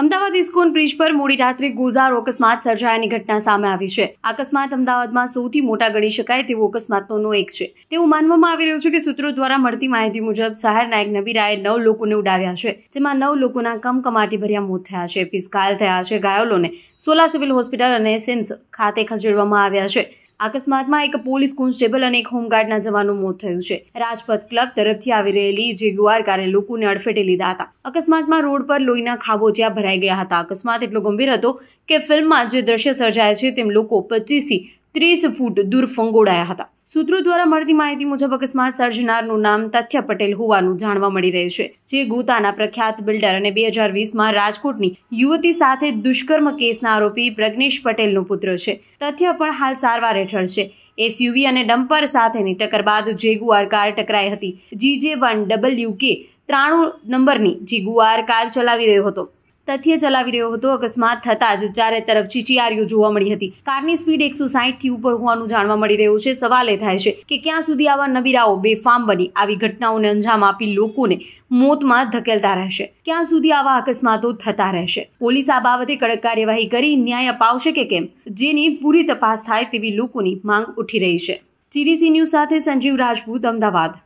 Ahmedabad ISKCON bridge પર મોડી રાત્રે ગોઝાર અકસ્માત સર્જાયાની ઘટના સામે આવી છે અકસ્માત અમદાવાદમાં સૌથી મોટા ગણી શકાય તેવો અકસ્માતનો એક છે તેવું માનવામાં આવી રહ્યું છે કે સૂત્રો દ્વારા મળતી માહિતી મુજબ શહેરના નાયક નબીરાએ નવ લોકોને ઉડાવ્યા છે જેમાં નવ લોકોના કમકમાટી ભર્યા મોત થયા છે ફિસકાલ થયા છે ઘાયલોને સોલા સિવિલ હોસ્પિટલ અને સિમ્સ ખાતે ખસેડવામાં આવ્યા છે અકસ્માતમાં એક પોલીસ કોન્સ્ટેબલ અને એક હોમગાર્ડના જવાનનું મોત થયું છે રાજપથ ક્લબ તરફથી આવી રહેલી જેગુઆર કારે લોકોને અડફેટે લીધા હતા અકસ્માતમાં રોડ પર લોહીના ખાબોચિયા ભરાઈ ગયા હતા અકસ્માત એટલો ગંભીર હતો કે ફિલ્મમાં જે દ્રશ્ય સર્જાય છે તેમ લોકો પચીસથી ત્રીસ ફૂટ દૂર ફંગોળાયા હતા સૂત્રો દ્વારા મળતી માહિતી મુજબ અકસ્માત સર્જનારનું નામ તથ્ય પટેલ હોવાનું જાણવા મળી રહ્યું છે જે ગુતાના પ્રખ્યાત બિલ્ડર અને બે હજાર વીસમાં રાજકોટની યુવતી સાથે દુષ્કર્મ કેસના આરોપી પ્રજ્ઞેશ પટેલનો પુત્ર છે તથ્ય પણ હાલ સારવાર હેઠળ છે એસયુવી અને ડમ્પર સાથેની ટક્કર બાદ જેગુઆર કાર ટકરાઈ હતી જીજે વન ડબલ્યુ કે ત્રાણું નંબરની જીગુઆર કાર ચલાવી રહ્યો હતો તથ્ય ચલાવી રહ્યો હતો અકસ્માત થતા જ ચારે તરફ ચીચીયારીઓ જોવા મળી હતી કારની સ્પીડ એકસો થી ઉપર હોવાનું જાણવા મળી રહ્યું છે સવાલ એ થાય છે કે ક્યાં સુધી આવા નબીરાઓ બેફામ બની આવી ઘટનાઓને અંજામ આપી લોકોને મોતમાં ધકેલતા રહેશે ક્યાં સુધી આવા અકસ્માતો થતા રહેશે પોલીસ આ બાબતે કડક કાર્યવાહી કરી ન્યાય અપાવશે કે કેમ જેની પૂરી તપાસ થાય તેવી લોકોની માંગ ઉઠી રહી છે સીડીસી ન્યૂઝ સાથે સંજીવ રાજપૂત અમદાવાદ